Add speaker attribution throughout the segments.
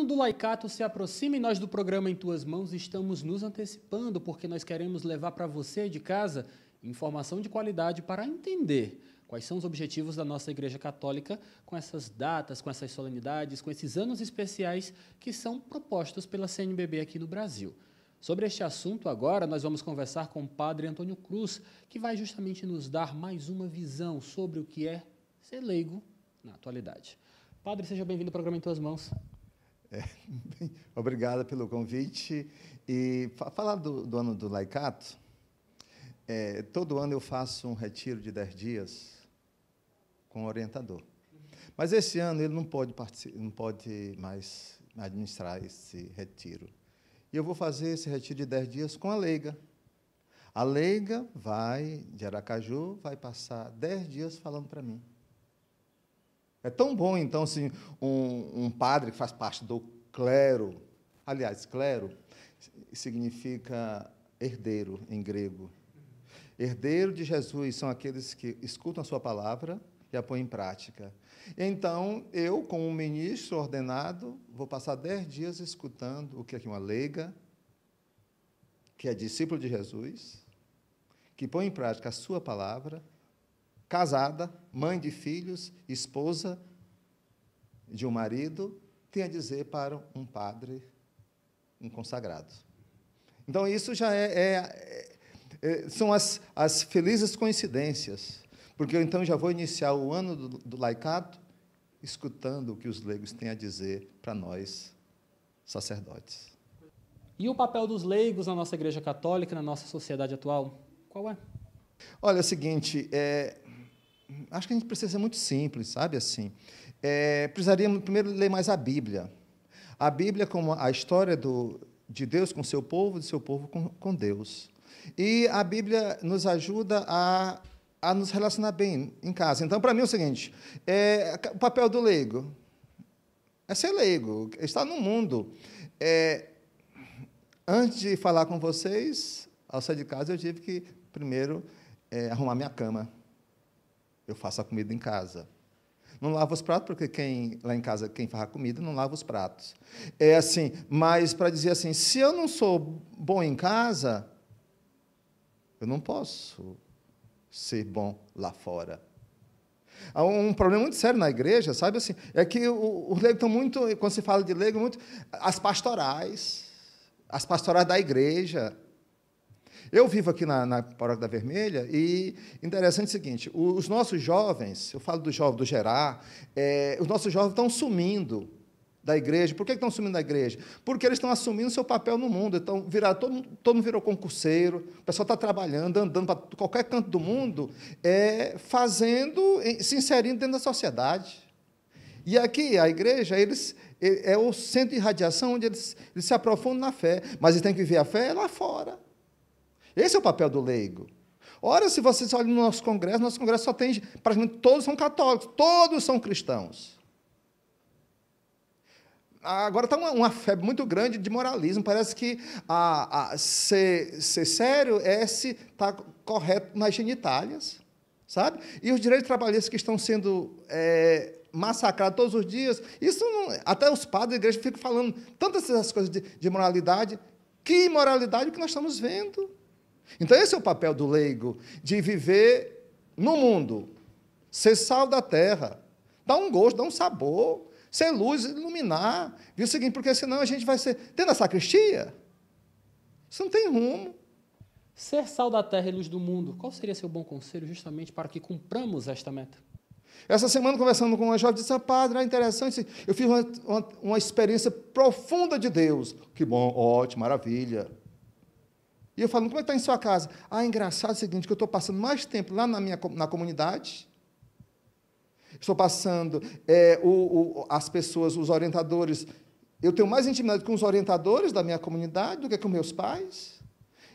Speaker 1: ano do Laicato se aproxima e nós do programa Em Tuas Mãos estamos nos antecipando porque nós queremos levar para você de casa informação de qualidade para entender quais são os objetivos da nossa Igreja Católica com essas datas, com essas solenidades, com esses anos especiais que são propostos pela CNBB aqui no Brasil. Sobre este assunto, agora nós vamos conversar com o Padre Antônio Cruz, que vai justamente nos dar mais uma visão sobre o que é ser leigo na atualidade. Padre, seja bem-vindo ao programa Em Tuas Mãos.
Speaker 2: É, bem, obrigada pelo convite. E falar do, do ano do Laicato, é, todo ano eu faço um retiro de 10 dias com o orientador. Mas esse ano ele não pode, não pode mais administrar esse retiro. E eu vou fazer esse retiro de 10 dias com a leiga. A leiga vai de Aracaju, vai passar 10 dias falando para mim. É tão bom, então, se assim, um, um padre que faz parte do clero, aliás, clero significa herdeiro em grego. Herdeiro de Jesus são aqueles que escutam a sua palavra e a põem em prática. Então, eu, como um ministro ordenado, vou passar dez dias escutando o que é que uma leiga, que é discípulo de Jesus, que põe em prática a sua palavra casada, mãe de filhos, esposa de um marido, tem a dizer para um padre, um consagrado. Então, isso já é, é, é, é são as, as felizes coincidências, porque eu então já vou iniciar o ano do, do laicato escutando o que os leigos têm a dizer para nós, sacerdotes.
Speaker 1: E o papel dos leigos na nossa Igreja Católica, na nossa sociedade atual? Qual é?
Speaker 2: Olha, é o seguinte, é, acho que a gente precisa ser muito simples, sabe? Assim, é, precisaríamos primeiro ler mais a Bíblia. A Bíblia como a história do, de Deus com seu povo, de seu povo com, com Deus. E a Bíblia nos ajuda a, a nos relacionar bem em casa. Então, para mim é o seguinte: é, o papel do leigo é ser leigo, estar no mundo. É, antes de falar com vocês, ao sair de casa, eu tive que primeiro é, arrumar minha cama. Eu faço a comida em casa. Não lavo os pratos, porque quem lá em casa, quem faz a comida, não lava os pratos. É assim, mas para dizer assim, se eu não sou bom em casa, eu não posso ser bom lá fora. Há um problema muito sério na igreja, sabe assim, é que os leigos estão muito, quando se fala de leigo, muito as pastorais, as pastorais da igreja, eu vivo aqui na, na Paróquia da Vermelha e interessante é o seguinte: os nossos jovens, eu falo do jovem do Gerard, é, os nossos jovens estão sumindo da igreja. Por que estão sumindo da igreja? Porque eles estão assumindo seu papel no mundo. Então, virar, todo, todo mundo virou concurseiro, o pessoal está trabalhando, andando para qualquer canto do mundo, é, fazendo, se inserindo dentro da sociedade. E aqui, a igreja, eles é, é o centro de radiação onde eles, eles se aprofundam na fé. Mas eles têm que viver a fé lá fora. Esse é o papel do leigo. Ora, se vocês olham no nosso congresso, nosso congresso só tem, praticamente todos são católicos, todos são cristãos. Agora está uma, uma, febre muito grande de moralismo. Parece que a, a ser, ser, sério é se está correto nas genitálias, sabe? E os direitos trabalhistas que estão sendo é, massacrados todos os dias, isso não, até os padres da igreja ficam falando tantas essas coisas de, de moralidade. Que imoralidade que nós estamos vendo? Então, esse é o papel do leigo, de viver no mundo, ser sal da terra, dar um gosto, dar um sabor, ser luz, iluminar. Viu o seguinte, porque senão a gente vai ser. Tem na sacristia, isso não tem
Speaker 1: rumo. Ser sal da terra e luz do mundo, qual seria seu bom conselho justamente para que cumpramos esta meta?
Speaker 2: Essa semana, conversando com uma jovem, disse: ah, Padre, é interessante, eu fiz uma, uma, uma experiência profunda de Deus. Que bom, ótimo, maravilha. E eu falo, como é que está em sua casa? Ah, engraçado é o seguinte, que eu estou passando mais tempo lá na minha na comunidade, estou passando é, o, o, as pessoas, os orientadores, eu tenho mais intimidade com os orientadores da minha comunidade do que com meus pais,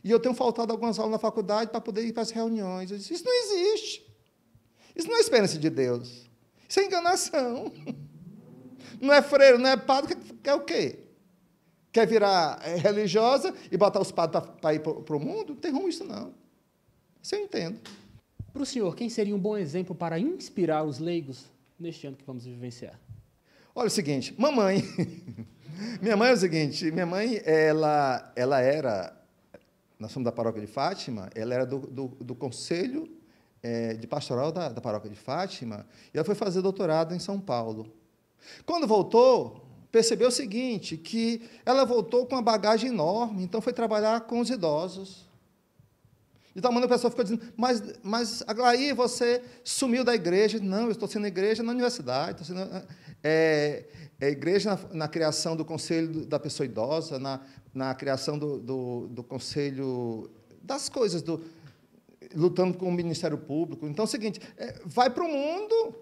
Speaker 2: e eu tenho faltado algumas aulas na faculdade para poder ir para as reuniões. Eu disse, isso não existe. Isso não é experiência de Deus. Isso é enganação. Não é freiro, não é padre, quer é o quê? quer virar é, religiosa e botar os padres para ir para o mundo? Não tem
Speaker 1: ruim isso, não. Isso eu entendo. Para o senhor, quem seria um bom exemplo para inspirar os leigos neste ano que vamos vivenciar? Olha é o seguinte, mamãe.
Speaker 2: minha mãe é o seguinte, minha mãe, ela, ela era, nós somos da paróquia de Fátima, ela era do, do, do conselho é, de pastoral da, da paróquia de Fátima, e ela foi fazer doutorado em São Paulo. Quando voltou, percebeu o seguinte, que ela voltou com uma bagagem enorme, então foi trabalhar com os idosos. e tal maneira a pessoa ficou dizendo, mas, mas Aglaí, você sumiu da igreja. Não, eu estou sendo igreja na universidade, estou sendo é, é igreja na, na, criação do conselho da pessoa idosa, na, na criação do, do, do conselho das coisas, do, lutando com o Ministério Público. Então é o seguinte, é, vai para o mundo,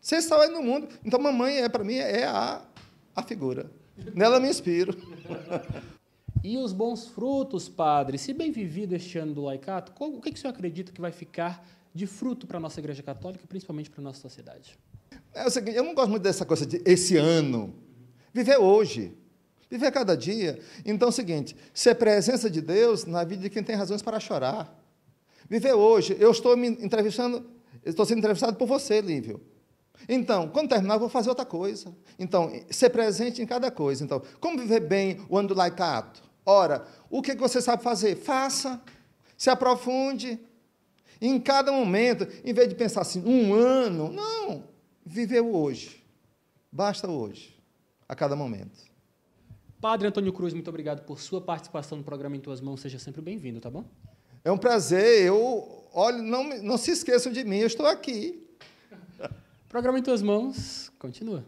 Speaker 2: você está aí no mundo. Então mamãe, é para mim, é a a figura.
Speaker 1: Nela me inspiro. E os bons frutos, padre, se bem vivido este ano do laicato, qual, o que, que o senhor acredita que vai ficar de fruto para a nossa Igreja Católica, principalmente para a nossa sociedade?
Speaker 2: É o seguinte, eu não gosto muito dessa coisa de esse ano. Viver hoje. Viver cada dia. Então é o seguinte: ser presença de Deus na vida de quem tem razões para chorar. Viver hoje. Eu estou me entrevistando, estou sendo entrevistado por você, Lívio. Então, quando terminar, eu vou fazer outra coisa. Então, ser presente em cada coisa. Então, como viver bem o ano do laicato? Ora, o é que você sabe fazer? Faça, se aprofunde. Em cada momento, em vez de pensar assim, um ano, não. Viveu hoje. Basta hoje, a cada momento.
Speaker 1: Padre Antônio Cruz, muito obrigado por sua participação no programa Em Tuas Mãos. Seja sempre bem-vindo, tá bom?
Speaker 2: É um prazer. Eu, olha, não, não se esqueçam de mim, eu estou aqui. Programa em tuas mãos, continua.